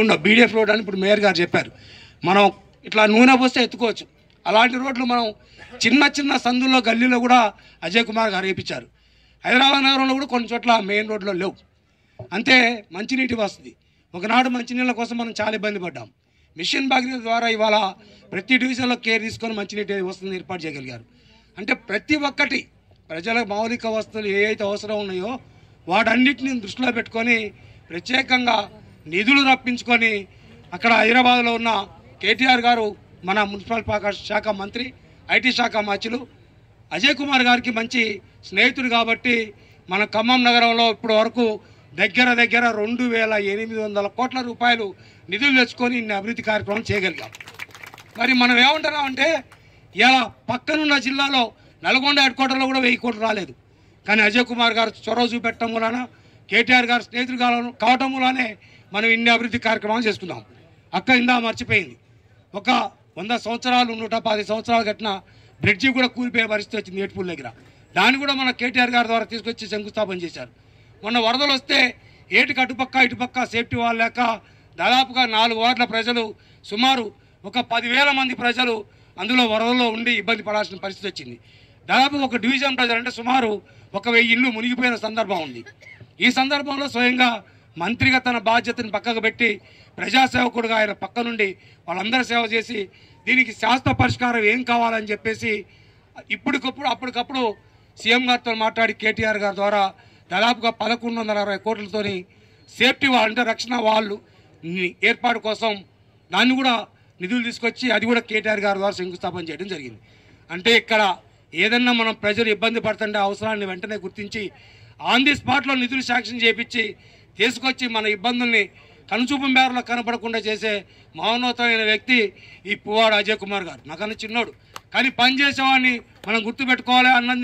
ఉండవు BDF road అని ఇప్పుడు మేయర్ గారు చెప్పారు మనం ఇట్లా నూనె పోస్తే ఎత్తుకోవచ్చు అలాంటి రోడ్లు మనం చిన్న చిన్న సందుల్లో గల్లీలో కూడా అజయ్ కుమార్ గారు వేయించారు హైదరాబాద్ నగరంలో కూడా కొన్ని చోట్ల మెయిన్ రోడ్లో లేవు అంతే మంచినీటి వస్తుంది ఒకనాడు మంచినీళ్ళ కోసం మనం చాలా ఇబ్బంది పడ్డాం మిషన్ భాగీరథ ద్వారా ఇవాళ ప్రతి డివిజన్లో కేర్ తీసుకొని మంచినీటి వస్తుంది ఏర్పాటు చేయగలిగారు అంటే ప్రతి ఒక్కటి ప్రజల మౌలిక వస్తువులు ఏ అవసరం ఉన్నాయో వాటన్నిటిని దృష్టిలో పెట్టుకొని ప్రత్యేకంగా నిధులు రప్పించుకొని అక్కడ హైదరాబాద్లో ఉన్న కేటీఆర్ గారు మన మున్సిపల్ శాఖ మంత్రి ఐటీ శాఖ మంత్రులు అజయ్ కుమార్ గారికి మంచి స్నేహితుడు కాబట్టి మన ఖమ్మం నగరంలో ఇప్పటి వరకు దగ్గర దగ్గర రెండు వేల ఎనిమిది వందల కోట్ల రూపాయలు నిధులు తెచ్చుకొని ఇన్ని అభివృద్ధి కార్యక్రమం చేయగలిగాం మరి మనం ఏమంటున్నాం అంటే ఇలా పక్కనున్న జిల్లాలో నల్గొండ హెడ్ క్వార్టర్లో కూడా వెయ్యి కోట్లు రాలేదు కానీ అజయ్ కుమార్ గారు చొరవ చూపెట్టడం వలన కేటీఆర్ గారు స్నేహితులు కావడం వలనే మనం ఇన్ని అభివృద్ధి కార్యక్రమాలు చేసుకున్నాం అక్క ఇందా మర్చిపోయింది ఒక వంద సంవత్సరాలు నూట పది సంవత్సరాలు కట్టిన బ్రిడ్జి కూడా కూలిపోయే పరిస్థితి వచ్చింది ఏటుపూల్ దగ్గర దాన్ని కూడా మన కేటీఆర్ గారి ద్వారా తీసుకొచ్చి శంకుస్థాపన చేశారు మొన్న వరదలు వస్తే ఏటికి అటుపక్క ఇటుపక్క సేఫ్టీ వాళ్ళు లేక దాదాపుగా నాలుగు వార్డుల ప్రజలు సుమారు ఒక పదివేల మంది ప్రజలు అందులో వరదల్లో ఉండి ఇబ్బంది పడాల్సిన పరిస్థితి వచ్చింది దాదాపు ఒక డివిజన్ ప్రజలు అంటే సుమారు ఒక వెయ్యి ఇల్లు మునిగిపోయిన సందర్భం ఉంది ఈ సందర్భంలో స్వయంగా మంత్రిగా తన బాధ్యతను పక్కకు పెట్టి ప్రజాసేవకుడుగా ఆయన పక్క నుండి వాళ్ళందరూ సేవ చేసి దీనికి శాస్త్ర పరిష్కారం ఏం కావాలని చెప్పేసి ఇప్పటికప్పుడు అప్పటికప్పుడు సీఎం గారితో మాట్లాడి కేటీఆర్ గారి ద్వారా దాదాపుగా పదకొండు వందల అరవై కోట్లతోని సేఫ్టీ వాళ్ళు అంటే రక్షణ వాళ్ళు ఏర్పాటు కోసం దాన్ని కూడా నిధులు తీసుకొచ్చి అది కూడా కేటీఆర్ గారి ద్వారా శంకుస్థాపన చేయడం జరిగింది అంటే ఇక్కడ ఏదన్నా మనం ప్రజలు ఇబ్బంది పడుతుంటే అవసరాన్ని వెంటనే గుర్తించి ఆన్ ది స్పాట్లో నిధులు శాంక్షన్ చేయించి తీసుకొచ్చి మన ఇబ్బందుల్ని కనుచూపు మేరలో కనపడకుండా చేసే మౌనోతమైన వ్యక్తి ఈ పువ్వాడు అజయ్ కుమార్ గారు నాకన్నా చిన్నోడు కానీ పనిచేసేవాడిని మనం గుర్తుపెట్టుకోవాలి అన్నది